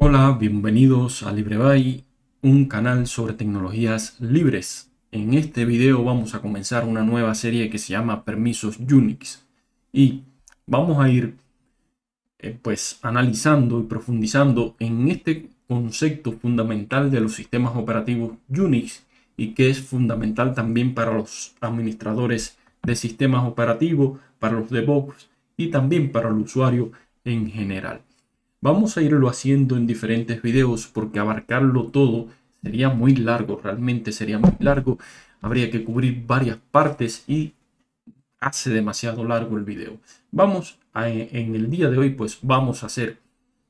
Hola, bienvenidos a LibreBay, un canal sobre tecnologías libres. En este video vamos a comenzar una nueva serie que se llama Permisos Unix y vamos a ir eh, pues analizando y profundizando en este concepto fundamental de los sistemas operativos Unix y que es fundamental también para los administradores de sistemas operativos, para los DevOps y también para el usuario en general. Vamos a irlo haciendo en diferentes videos porque abarcarlo todo sería muy largo, realmente sería muy largo. Habría que cubrir varias partes y hace demasiado largo el video. Vamos a, en el día de hoy pues vamos a hacer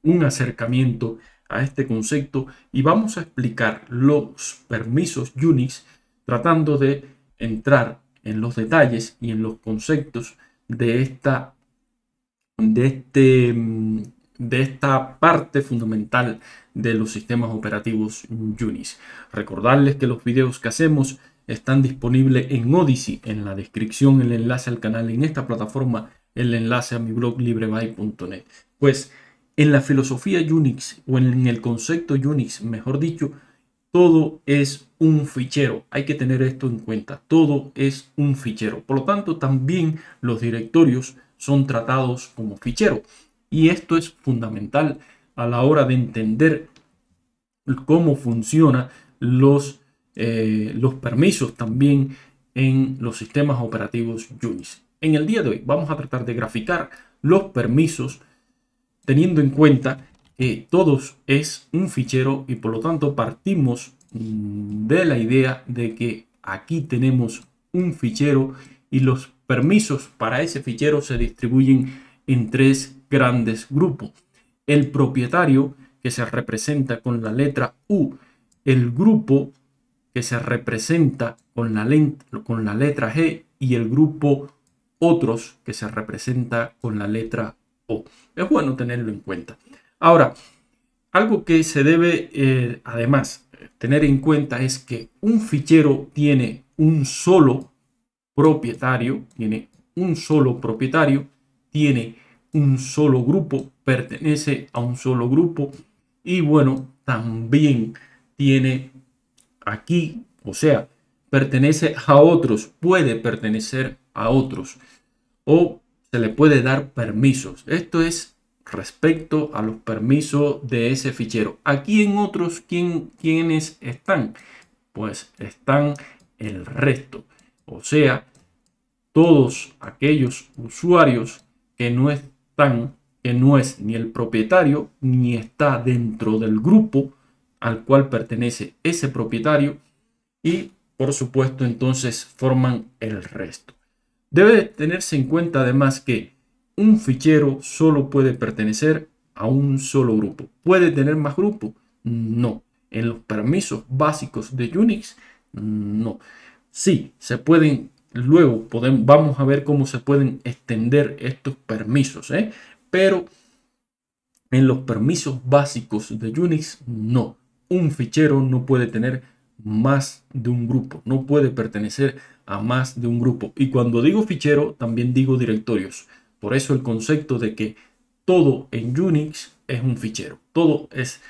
un acercamiento a este concepto y vamos a explicar los permisos Unix tratando de entrar en los detalles y en los conceptos de esta de este mm, de esta parte fundamental de los sistemas operativos UNIX. Recordarles que los videos que hacemos están disponibles en Odyssey, en la descripción el enlace al canal, en esta plataforma el enlace a mi blog librebuy.net. Pues en la filosofía Unix o en el concepto Unix, mejor dicho, todo es un fichero. Hay que tener esto en cuenta. Todo es un fichero. Por lo tanto, también los directorios son tratados como fichero. Y esto es fundamental a la hora de entender cómo funcionan los, eh, los permisos también en los sistemas operativos Unix. En el día de hoy vamos a tratar de graficar los permisos teniendo en cuenta que todos es un fichero y por lo tanto partimos mm, de la idea de que aquí tenemos un fichero y los permisos para ese fichero se distribuyen en tres grandes grupos. El propietario, que se representa con la letra U, el grupo, que se representa con la, con la letra G, y el grupo otros, que se representa con la letra O. Es bueno tenerlo en cuenta. Ahora, algo que se debe, eh, además, tener en cuenta es que un fichero tiene un solo propietario, tiene un solo propietario, tiene un solo grupo, pertenece a un solo grupo y bueno, también tiene aquí, o sea, pertenece a otros, puede pertenecer a otros o se le puede dar permisos. Esto es respecto a los permisos de ese fichero. Aquí en otros, ¿quién, ¿quiénes están? Pues están el resto. O sea, todos aquellos usuarios que no están tan que no es ni el propietario ni está dentro del grupo al cual pertenece ese propietario y por supuesto entonces forman el resto. Debe tenerse en cuenta además que un fichero solo puede pertenecer a un solo grupo. ¿Puede tener más grupos? No. En los permisos básicos de Unix, no. Sí, se pueden Luego podemos, vamos a ver cómo se pueden extender estos permisos, ¿eh? pero en los permisos básicos de Unix no. Un fichero no puede tener más de un grupo, no puede pertenecer a más de un grupo. Y cuando digo fichero, también digo directorios. Por eso el concepto de que todo en Unix es un fichero, todo es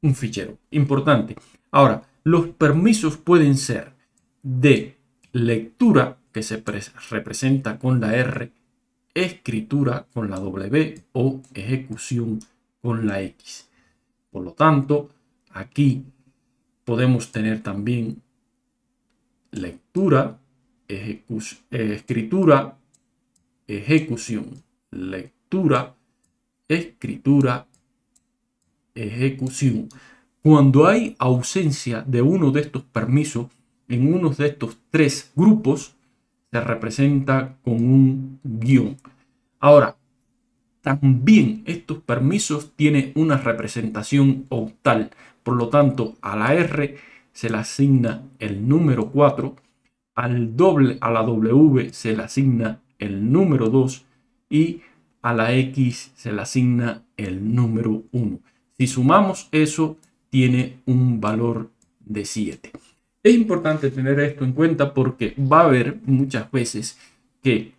un fichero. Importante. Ahora, los permisos pueden ser de lectura que se representa con la R, escritura con la W o ejecución con la X. Por lo tanto, aquí podemos tener también lectura, escritura, ejecución, lectura, escritura, ejecución. Cuando hay ausencia de uno de estos permisos, en uno de estos tres grupos se representa con un guión. Ahora, también estos permisos tienen una representación octal. Por lo tanto, a la R se le asigna el número 4, al a la W se le asigna el número 2 y a la X se le asigna el número 1. Si sumamos eso, tiene un valor de 7. Es importante tener esto en cuenta porque va a haber muchas veces que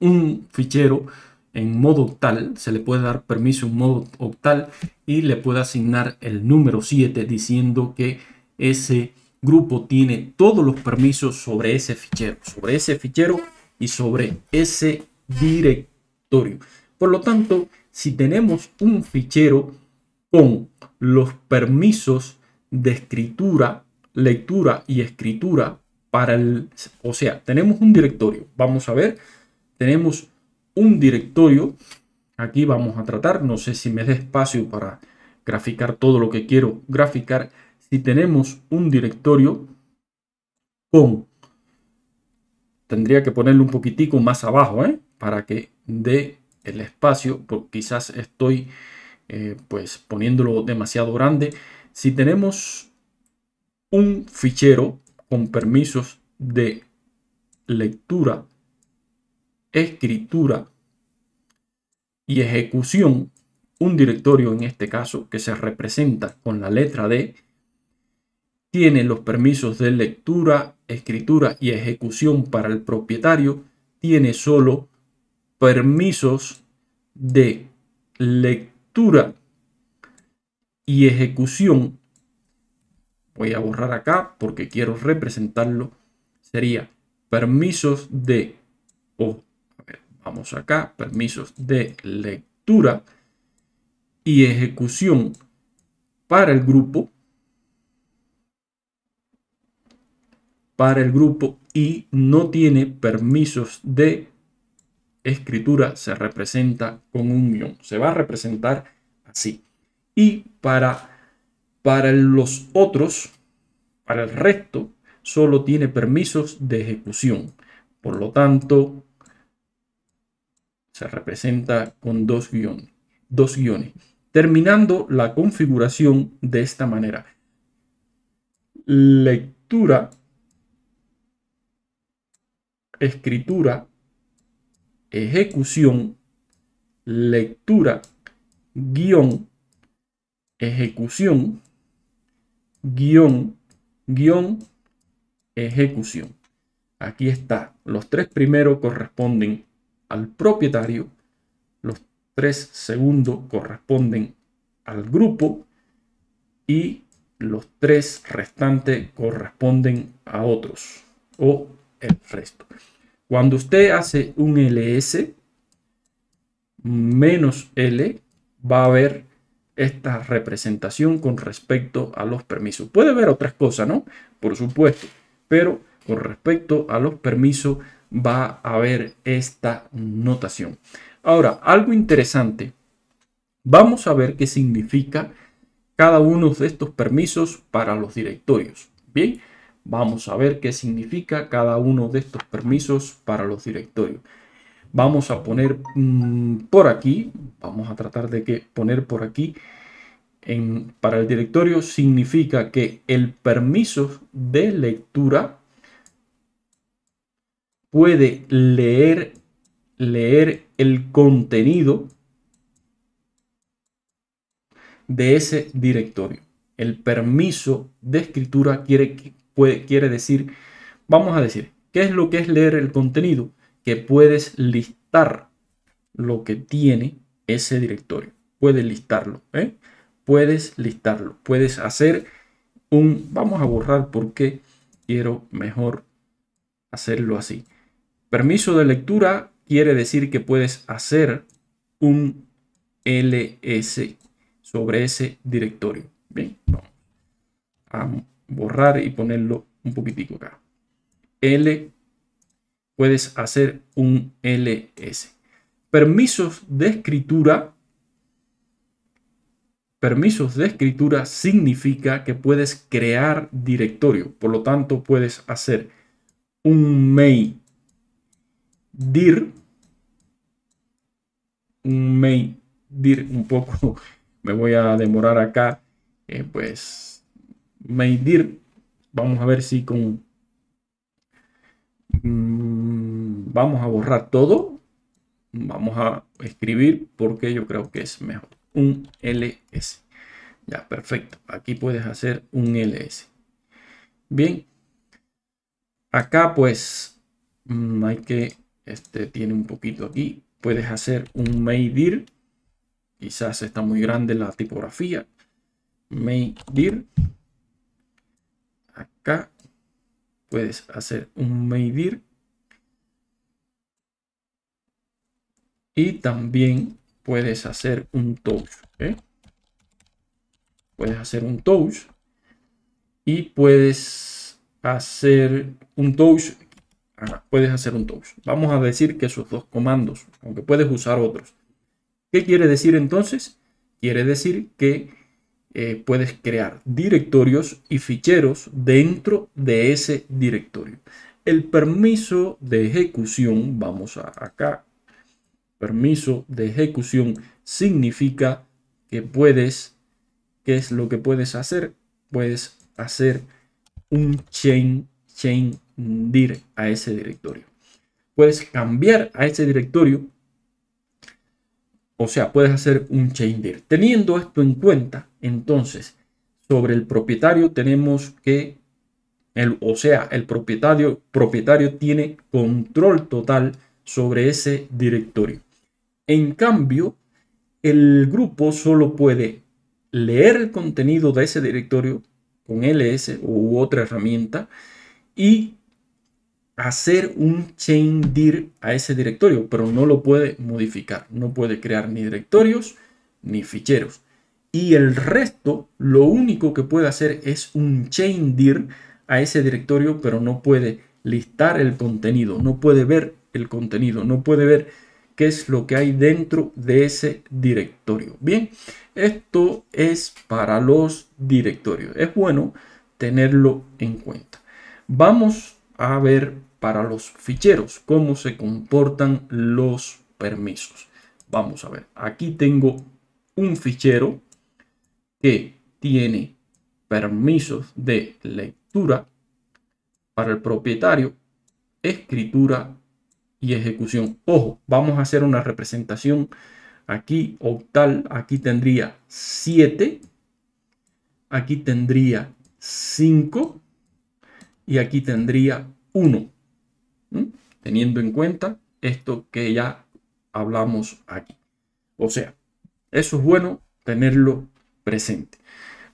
un fichero en modo octal, se le puede dar permiso en modo octal y le puede asignar el número 7 diciendo que ese grupo tiene todos los permisos sobre ese fichero, sobre ese fichero y sobre ese directorio. Por lo tanto, si tenemos un fichero con los permisos de escritura lectura y escritura para el... O sea, tenemos un directorio. Vamos a ver. Tenemos un directorio. Aquí vamos a tratar. No sé si me dé espacio para graficar todo lo que quiero graficar. Si tenemos un directorio con... Tendría que ponerle un poquitico más abajo, ¿eh? Para que dé el espacio. Porque quizás estoy eh, pues poniéndolo demasiado grande. Si tenemos un fichero con permisos de lectura, escritura y ejecución, un directorio en este caso que se representa con la letra D, tiene los permisos de lectura, escritura y ejecución para el propietario, tiene solo permisos de lectura y ejecución voy a borrar acá porque quiero representarlo, sería permisos de, o vamos acá, permisos de lectura y ejecución para el grupo, para el grupo y no tiene permisos de escritura, se representa con un guión, se va a representar así. Y para para los otros, para el resto, solo tiene permisos de ejecución. Por lo tanto, se representa con dos guiones. Dos guiones terminando la configuración de esta manera. Lectura, escritura, ejecución, lectura, guión, ejecución, guión, guión, ejecución. Aquí está. Los tres primeros corresponden al propietario. Los tres segundos corresponden al grupo. Y los tres restantes corresponden a otros o el resto. Cuando usted hace un ls menos l, va a haber esta representación con respecto a los permisos. Puede ver otras cosas, ¿no? Por supuesto, pero con respecto a los permisos va a haber esta notación. Ahora, algo interesante. Vamos a ver qué significa cada uno de estos permisos para los directorios. Bien, vamos a ver qué significa cada uno de estos permisos para los directorios. Vamos a poner mm, por aquí, vamos a tratar de que poner por aquí para el directorio significa que el permiso de lectura puede leer, leer el contenido de ese directorio. El permiso de escritura quiere, quiere decir, vamos a decir, ¿qué es lo que es leer el contenido? que puedes listar lo que tiene ese directorio. Puedes listarlo, ¿eh? Puedes listarlo. Puedes hacer un... Vamos a borrar porque quiero mejor hacerlo así. Permiso de lectura quiere decir que puedes hacer un ls sobre ese directorio. Bien, vamos a borrar y ponerlo un poquitico acá. Ls puedes hacer un ls. Permisos de escritura. Permisos de escritura significa que puedes crear directorio. Por lo tanto, puedes hacer un mail dir. Un mail dir un poco. Me voy a demorar acá. Eh, pues mail dir. Vamos a ver si con Mm, vamos a borrar todo. Vamos a escribir porque yo creo que es mejor. Un ls. Ya, perfecto. Aquí puedes hacer un ls. Bien. Acá pues mm, hay que, este tiene un poquito aquí. Puedes hacer un maydir Quizás está muy grande la tipografía. maydir Acá puedes hacer un medir y también puedes hacer un touch. ¿eh? Puedes hacer un touch y puedes hacer un touch. puedes hacer un touch. Vamos a decir que esos dos comandos, aunque puedes usar otros. ¿Qué quiere decir entonces? Quiere decir que eh, puedes crear directorios y ficheros dentro de ese directorio. El permiso de ejecución, vamos a acá, permiso de ejecución significa que puedes, ¿qué es lo que puedes hacer? Puedes hacer un chain, chain dir a ese directorio. Puedes cambiar a ese directorio o sea, puedes hacer un changer. Teniendo esto en cuenta, entonces, sobre el propietario tenemos que, el, o sea, el propietario, propietario tiene control total sobre ese directorio. En cambio, el grupo solo puede leer el contenido de ese directorio con ls u otra herramienta y hacer un chain dir a ese directorio, pero no lo puede modificar. No puede crear ni directorios ni ficheros. Y el resto, lo único que puede hacer es un chain dir a ese directorio, pero no puede listar el contenido, no puede ver el contenido, no puede ver qué es lo que hay dentro de ese directorio. Bien, esto es para los directorios. Es bueno tenerlo en cuenta. Vamos a ver para los ficheros, cómo se comportan los permisos. Vamos a ver, aquí tengo un fichero que tiene permisos de lectura para el propietario, escritura y ejecución. Ojo, vamos a hacer una representación aquí octal, aquí tendría 7, aquí tendría 5 y aquí tendría 1 teniendo en cuenta esto que ya hablamos aquí. O sea, eso es bueno tenerlo presente.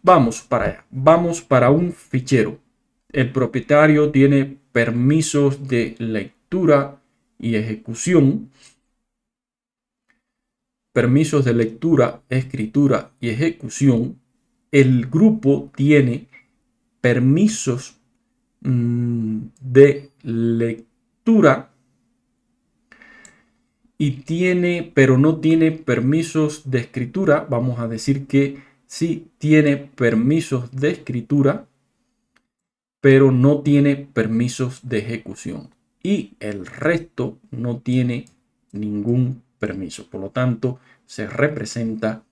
Vamos para allá, vamos para un fichero. El propietario tiene permisos de lectura y ejecución, permisos de lectura, escritura y ejecución. El grupo tiene permisos mm, de lectura y tiene, pero no tiene permisos de escritura, vamos a decir que sí tiene permisos de escritura, pero no tiene permisos de ejecución. Y el resto no tiene ningún permiso. Por lo tanto, se representa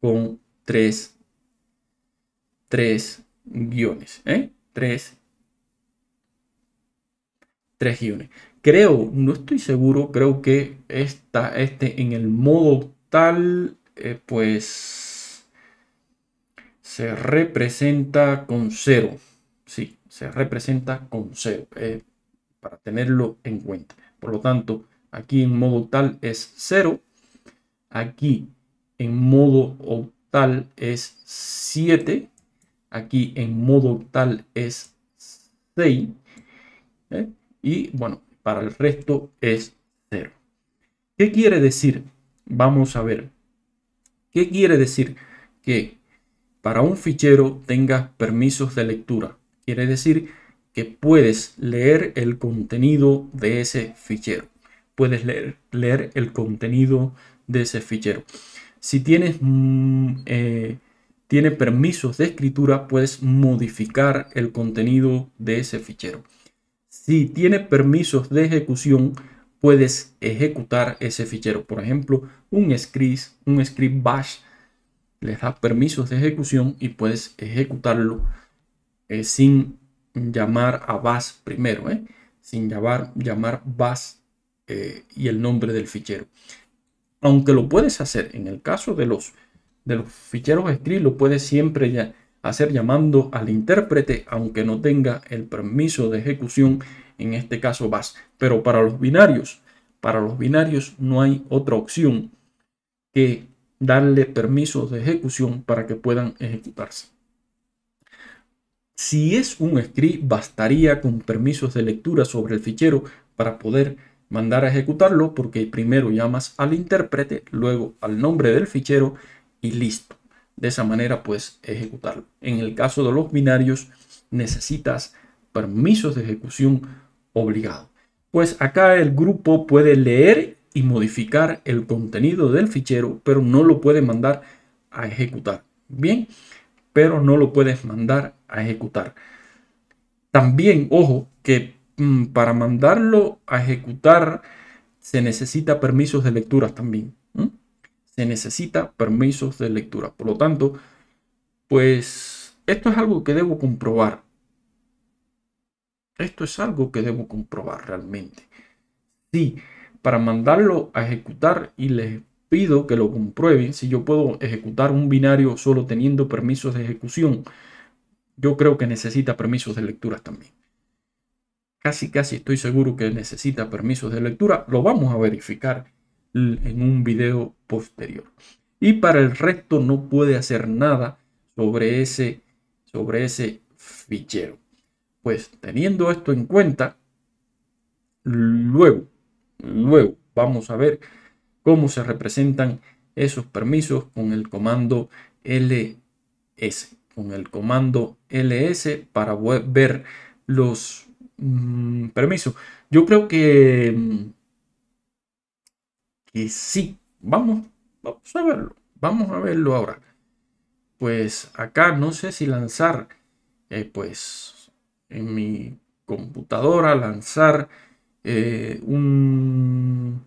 con tres, tres guiones. ¿eh? Tres tres guiones. Creo, no estoy seguro, creo que está este en el modo tal, eh, pues se representa con cero. Sí, se representa con cero, eh, para tenerlo en cuenta. Por lo tanto, aquí en modo tal es cero. Aquí en modo octal es 7. Aquí en modo octal es 6 y bueno, para el resto es cero. ¿Qué quiere decir? Vamos a ver. ¿Qué quiere decir? Que para un fichero tengas permisos de lectura. Quiere decir que puedes leer el contenido de ese fichero. Puedes leer, el contenido de ese fichero. Si tienes mm, eh, tiene permisos de escritura, puedes modificar el contenido de ese fichero si tiene permisos de ejecución, puedes ejecutar ese fichero. Por ejemplo, un script, un script bash les da permisos de ejecución y puedes ejecutarlo eh, sin llamar a bash primero, ¿eh? sin llamar, llamar bash eh, y el nombre del fichero. Aunque lo puedes hacer en el caso de los, de los ficheros script, lo puedes siempre ya hacer llamando al intérprete aunque no tenga el permiso de ejecución, en este caso BAS. Pero para los binarios, para los binarios no hay otra opción que darle permisos de ejecución para que puedan ejecutarse. Si es un script, bastaría con permisos de lectura sobre el fichero para poder mandar a ejecutarlo porque primero llamas al intérprete, luego al nombre del fichero y listo de esa manera pues ejecutarlo. En el caso de los binarios necesitas permisos de ejecución obligado. Pues acá el grupo puede leer y modificar el contenido del fichero, pero no lo puede mandar a ejecutar. Bien, pero no lo puedes mandar a ejecutar. También, ojo, que mm, para mandarlo a ejecutar se necesita permisos de lectura también se necesita permisos de lectura. Por lo tanto, pues esto es algo que debo comprobar. Esto es algo que debo comprobar realmente. Sí, para mandarlo a ejecutar y les pido que lo comprueben si yo puedo ejecutar un binario solo teniendo permisos de ejecución. Yo creo que necesita permisos de lectura también. Casi, casi estoy seguro que necesita permisos de lectura. Lo vamos a verificar en un video posterior. Y para el resto no puede hacer nada sobre ese, sobre ese fichero. Pues teniendo esto en cuenta, luego, luego vamos a ver cómo se representan esos permisos con el comando ls, con el comando ls para ver los mm, permisos. Yo creo que mm, y sí. Vamos, vamos a verlo. Vamos a verlo ahora. Pues acá no sé si lanzar, eh, pues en mi computadora, lanzar eh, un,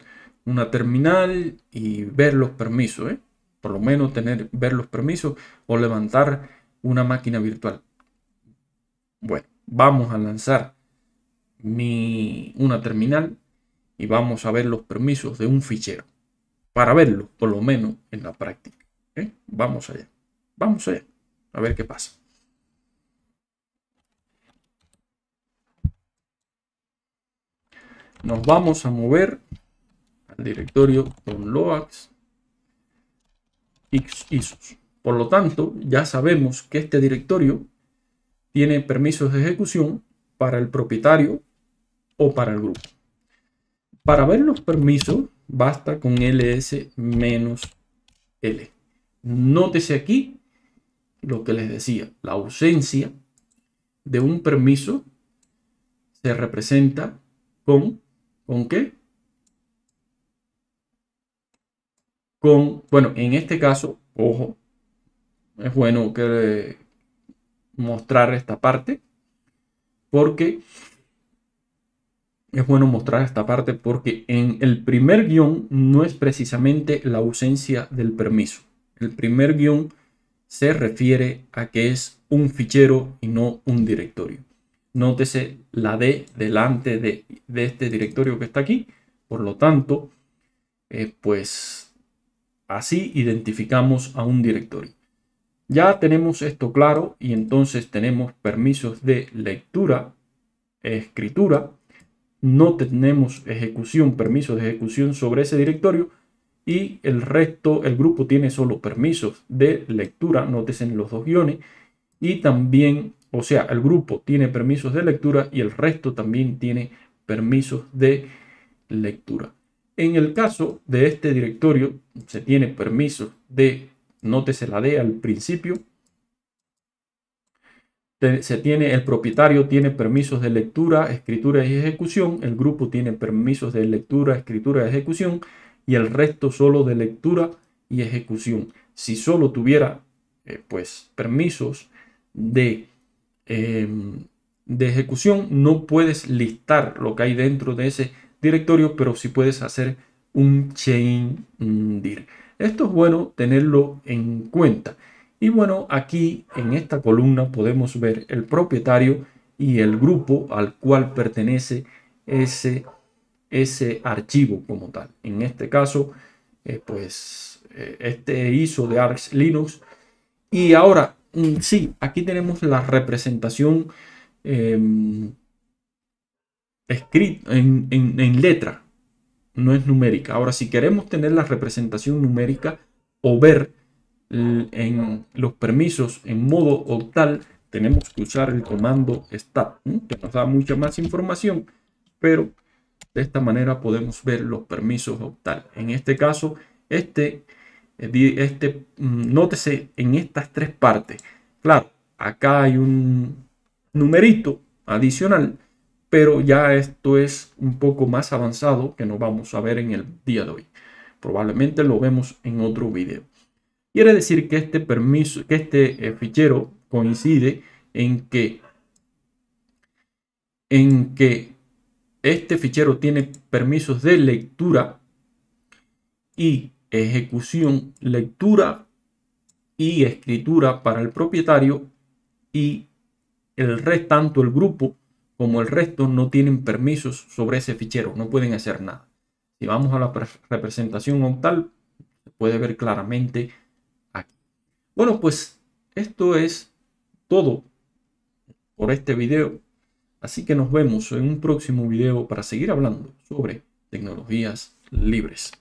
una terminal y ver los permisos. ¿eh? Por lo menos tener, ver los permisos o levantar una máquina virtual. Bueno, vamos a lanzar mi, una terminal y vamos a ver los permisos de un fichero para verlo, por lo menos en la práctica. Vamos allá, vamos allá, a ver qué pasa. Nos vamos a mover al directorio loax isos. Por lo tanto, ya sabemos que este directorio tiene permisos de ejecución para el propietario o para el grupo. Para ver los permisos, basta con ls-l. Nótese aquí lo que les decía, la ausencia de un permiso se representa con, ¿con qué? Con, bueno, en este caso, ojo, es bueno que mostrar esta parte porque es bueno mostrar esta parte porque en el primer guión no es precisamente la ausencia del permiso. El primer guión se refiere a que es un fichero y no un directorio. Nótese la D delante de, este directorio que está aquí. Por lo tanto, eh, pues así identificamos a un directorio. Ya tenemos esto claro y entonces tenemos permisos de lectura, escritura, no tenemos ejecución, permiso de ejecución sobre ese directorio y el resto, el grupo tiene solo permisos de lectura, en los dos guiones, y también, o sea, el grupo tiene permisos de lectura y el resto también tiene permisos de lectura. En el caso de este directorio, se tiene permiso de, nótese la D al principio, se tiene, el propietario tiene permisos de lectura, escritura y ejecución, el grupo tiene permisos de lectura, escritura y ejecución, y el resto solo de lectura y ejecución. Si solo tuviera, eh, pues, permisos de, em, de ejecución, no puedes listar lo que hay dentro de ese directorio, pero sí puedes hacer un chain dir. Esto es bueno tenerlo en cuenta. Y bueno, aquí en esta columna podemos ver el propietario y el grupo al cual pertenece ese, ese archivo como tal. En este caso, eh, pues eh, este ISO de Arch Linux. Y ahora, mm, sí, aquí tenemos la representación em, escrita en letra, no es numérica. Ahora, si queremos tener la representación numérica o ver en los permisos en modo octal tenemos que usar el comando stat, que nos da mucha más información, pero de esta manera podemos ver los permisos octal. En este caso, este, eh, este, mm, nótese en estas tres partes. Claro, acá hay un numerito adicional, pero ya esto es un poco más avanzado que no vamos a ver en el día de hoy. Probablemente lo vemos en otro video. Quiere decir que este permiso, que este eh, fichero coincide en que, en que este fichero tiene permisos de lectura y ejecución, lectura y escritura para el propietario y el resto, tanto el grupo como el resto no tienen permisos sobre ese fichero, no pueden hacer nada. Si vamos a la representación octal, se puede ver claramente bueno, pues esto es todo por este video. Así que nos vemos en un próximo video para seguir hablando sobre tecnologías libres.